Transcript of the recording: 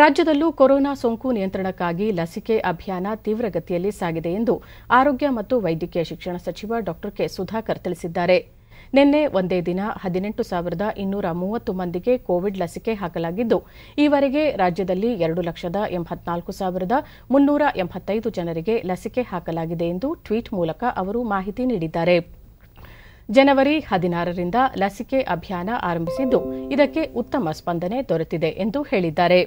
ರಾಜ್ಯದಲ್ಲೂ ಕೊರೋನಾ ಸೋಂಕು ನಿಯಂತ್ರಣಕ್ಕಾಗಿ ಲಸಿಕೆ ಅಭಿಯಾನ ತೀವ್ರಗತಿಯಲ್ಲಿ ಸಾಗಿದೆ ಎಂದು ಆರೋಗ್ಯ ಮತ್ತು ವೈದ್ಯಕೀಯ ಶಿಕ್ಷಣ ಸಚಿವ ಡಾ ಕೆ ಸುಧಾಕರ್ ತಿಳಿಸಿದ್ದಾರೆ ನಿನ್ನೆ ಒಂದೇ ದಿನ ಹದಿನೆಂಟು ಸಾವಿರದ ಇನ್ನೂರ ಮೂವತ್ತು ಮಂದಿಗೆ ಕೋವಿಡ್ ಲಸಿಕೆ ಹಾಕಲಾಗಿದ್ದು ಈವರೆಗೆ ರಾಜ್ಯದಲ್ಲಿ ಎರಡು ಲಕ್ಷದ ಎಂಬತ್ನಾಲ್ಕು ಸಾವಿರದ ಮುನ್ನೂರ ಎಂಬತ್ತೈದು ಜನರಿಗೆ ಲಸಿಕೆ ಹಾಕಲಾಗಿದೆ ಎಂದು ಟ್ವೀಟ್ ಮೂಲಕ ಅವರು ಮಾಹಿತಿ ನೀಡಿದ್ದಾರೆ ಜನವರಿ ಹದಿನಾರರಿಂದ ಲಸಿಕೆ ಅಭಿಯಾನ ಆರಂಭಿಸಿದ್ದು ಇದಕ್ಕೆ ಉತ್ತಮ ಸ್ಪಂದನೆ ದೊರೆತಿದೆ ಎಂದು ಹೇಳಿದ್ದಾರೆ